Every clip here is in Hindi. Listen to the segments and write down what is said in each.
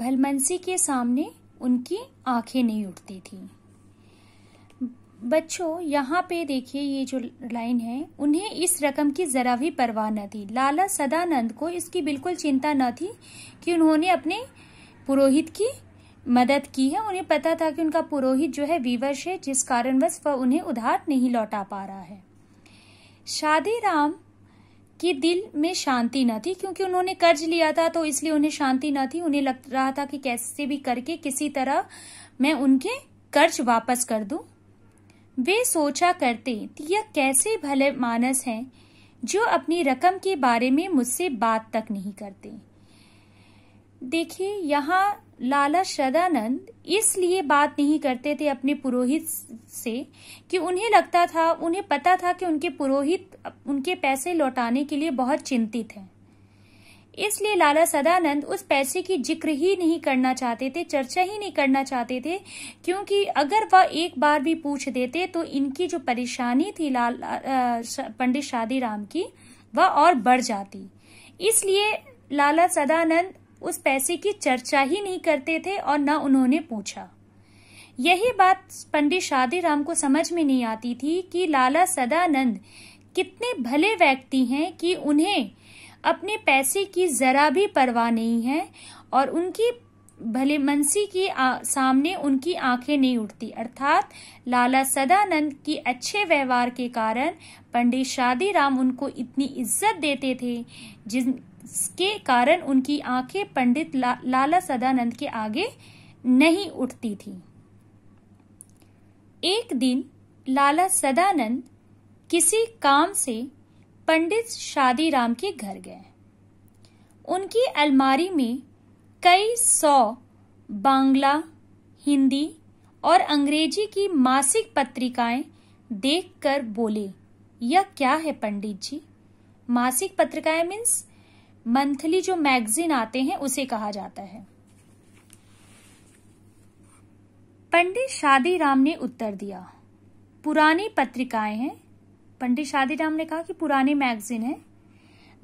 भलमनसी के सामने उनकी आंखें नहीं उठती थी बच्चों यहाँ पे देखिए ये जो लाइन है उन्हें इस रकम की जरा भी परवाह न थी लाला सदानंद को इसकी बिल्कुल चिंता न थी कि उन्होंने अपने पुरोहित की मदद की है उन्हें पता था कि उनका पुरोहित जो है विवश है जिस कारणवश वह उन्हें उधार नहीं लौटा पा रहा है शादी राम कि दिल में शांति ना थी क्योंकि उन्होंने कर्ज लिया था तो इसलिए उन्हें शांति न थी उन्हें लग रहा था कि कैसे भी करके किसी तरह मैं उनके कर्ज वापस कर दू वे सोचा करते यह कैसे भले मानस हैं जो अपनी रकम के बारे में मुझसे बात तक नहीं करते देखिए यहाँ लाला सदानंद इसलिए बात नहीं करते थे अपने पुरोहित से कि उन्हें लगता था उन्हें पता था कि उनके पुरोहित उनके पैसे लौटाने के लिए बहुत चिंतित हैं इसलिए लाला सदानंद उस पैसे की जिक्र ही नहीं करना चाहते थे चर्चा ही नहीं करना चाहते थे क्योंकि अगर वह एक बार भी पूछ देते तो इनकी जो परेशानी थी लाल पंडित शादी राम की वह और बढ़ जाती इसलिए लाला सदानंद उस पैसे की चर्चा ही नहीं करते थे और न उन्होंने पूछा यही बात पंडित शादी राम को समझ में नहीं आती थी कि लाला सदानंद कितने भले व्यक्ति हैं कि उन्हें अपने पैसे की जरा भी परवाह नहीं है और उनकी भले मनसी की आ, सामने उनकी आंखें नहीं उठती अर्थात लाला सदानंद की अच्छे व्यवहार के कारण पंडित शादी राम उनको इतनी इज्जत देते थे जिन के कारण उनकी आंखें पंडित ला, लाला सदानंद के आगे नहीं उठती थी एक दिन लाला सदानंद किसी काम से पंडित शादी राम के घर गए उनकी अलमारी में कई सौ बांग्ला हिंदी और अंग्रेजी की मासिक पत्रिकाएं देखकर बोले यह क्या है पंडित जी मासिक पत्रिकाएं मीन्स मंथली जो मैगजीन आते हैं उसे कहा जाता है पंडित शादी राम ने उत्तर दिया पुरानी पत्रिकाएं हैं पंडित राम ने कहा कि पुरानी मैगजीन है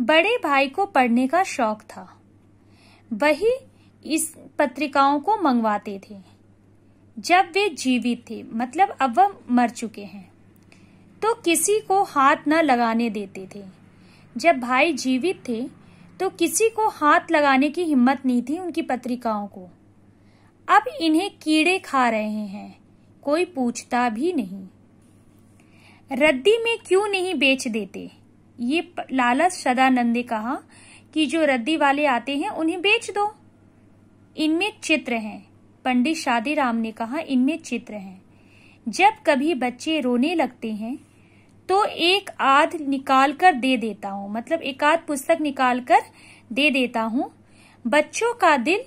बड़े भाई को पढ़ने का शौक था वही इस पत्रिकाओं को मंगवाते थे जब वे जीवित थे मतलब अब वह मर चुके हैं तो किसी को हाथ न लगाने देते थे जब भाई जीवित थे तो किसी को हाथ लगाने की हिम्मत नहीं थी उनकी पत्रिकाओं को अब इन्हें कीड़े खा रहे हैं कोई पूछता भी नहीं रद्दी में क्यों नहीं बेच देते ये लालच सदानंद ने कहा कि जो रद्दी वाले आते हैं उन्हें बेच दो इनमें चित्र हैं पंडित शादी राम ने कहा इनमें चित्र हैं जब कभी बच्चे रोने लगते हैं तो एक आध निकाल कर दे देता हूँ मतलब एक आध पुस्तक निकाल कर दे देता हूँ बच्चों का दिल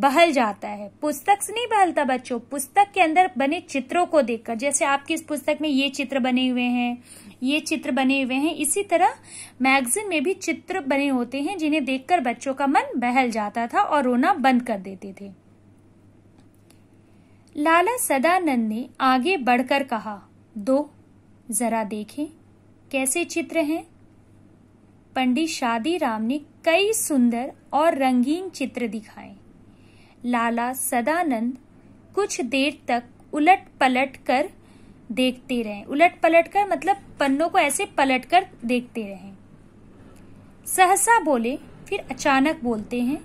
बहल जाता है पुस्तक से नहीं बहलता बच्चों पुस्तक के अंदर बने चित्रों को देखकर जैसे आपकी इस पुस्तक में ये चित्र बने हुए हैं ये चित्र बने हुए हैं इसी तरह मैगजीन में भी चित्र बने होते हैं जिन्हें देखकर बच्चों का मन बहल जाता था और रोना बंद कर देते थे लाला सदानंद ने आगे बढ़कर कहा दो जरा देखें कैसे चित्र हैं पंडित शादी राम ने कई सुंदर और रंगीन चित्र दिखाए लाला सदानंद कुछ देर तक उलट पलट कर देखते रहे उलट पलट कर मतलब पन्नों को ऐसे पलट कर देखते रहे सहसा बोले फिर अचानक बोलते हैं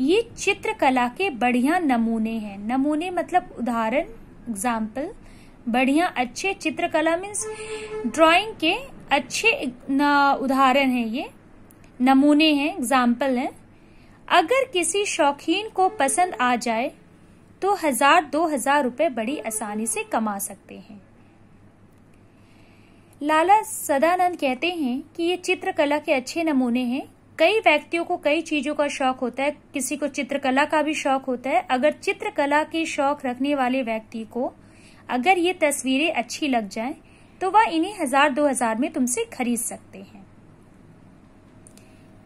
ये चित्रकला के बढ़िया नमूने हैं नमूने मतलब उदाहरण एग्जाम्पल बढ़िया अच्छे चित्रकला मीन्स ड्राइंग के अच्छे उदाहरण है ये नमूने हैं एग्जाम्पल हैं अगर किसी शौकीन को पसंद आ जाए तो हजार दो हजार रुपए बड़ी आसानी से कमा सकते हैं लाला सदानंद कहते हैं कि ये चित्रकला के अच्छे नमूने हैं कई व्यक्तियों को कई चीजों का शौक होता है किसी को चित्रकला का भी शौक होता है अगर चित्रकला के शौक रखने वाले व्यक्ति को अगर ये तस्वीरें अच्छी लग जाएं तो वह इन्हें हजार दो हजार में तुमसे खरीद सकते हैं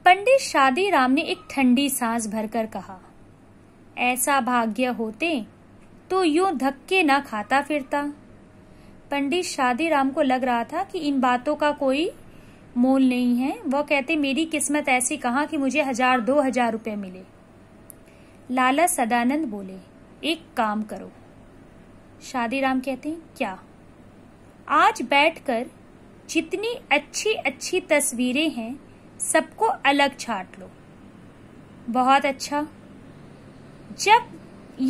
पंडित शादी राम ने एक ठंडी सांस भरकर कहा ऐसा भाग्य होते तो यूं धक्के ना खाता फिरता पंडित शादी राम को लग रहा था कि इन बातों का कोई मोल नहीं है वह कहते मेरी किस्मत ऐसी कहा कि मुझे हजार दो हजार रुपये मिले लाला सदानंद बोले एक काम करो शादी राम कहते हैं क्या आज बैठकर जितनी अच्छी अच्छी तस्वीरें हैं सबको अलग छाट लो बहुत अच्छा जब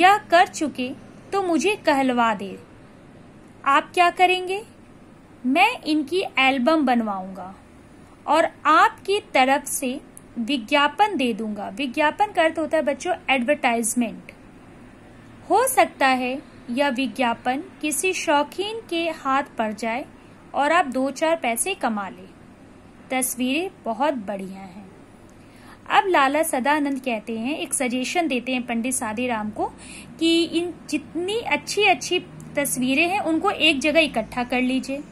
यह कर चुके तो मुझे कहलवा दे आप क्या करेंगे मैं इनकी एल्बम बनवाऊंगा और आपकी तरफ से विज्ञापन दे दूंगा विज्ञापन का अर्थ होता है बच्चों एडवर्टाइजमेंट हो सकता है या विज्ञापन किसी शौकीन के हाथ पड़ जाए और आप दो चार पैसे कमा ले तस्वीरें बहुत बढ़िया हैं अब लाला सदानंद कहते हैं एक सजेशन देते हैं पंडित राम को कि इन जितनी अच्छी अच्छी तस्वीरें हैं उनको एक जगह इकट्ठा कर लीजिए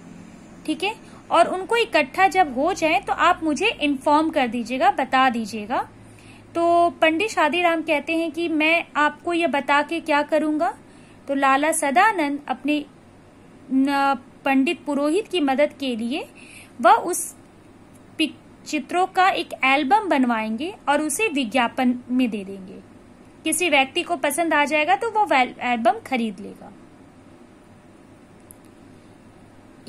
ठीक है और उनको इकट्ठा जब हो जाए तो आप मुझे इन्फॉर्म कर दीजिएगा बता दीजिएगा तो पंडित राम कहते हैं कि मैं आपको ये बता के क्या करूँगा तो लाला सदानंद अपने पंडित पुरोहित की मदद के लिए वह उस चित्रों का एक एल्बम बनवाएंगे और उसे विज्ञापन में दे देंगे किसी व्यक्ति को पसंद आ जाएगा तो वो एल्बम खरीद लेगा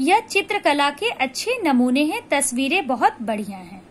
यह चित्रकला के अच्छे नमूने हैं तस्वीरें बहुत बढ़िया हैं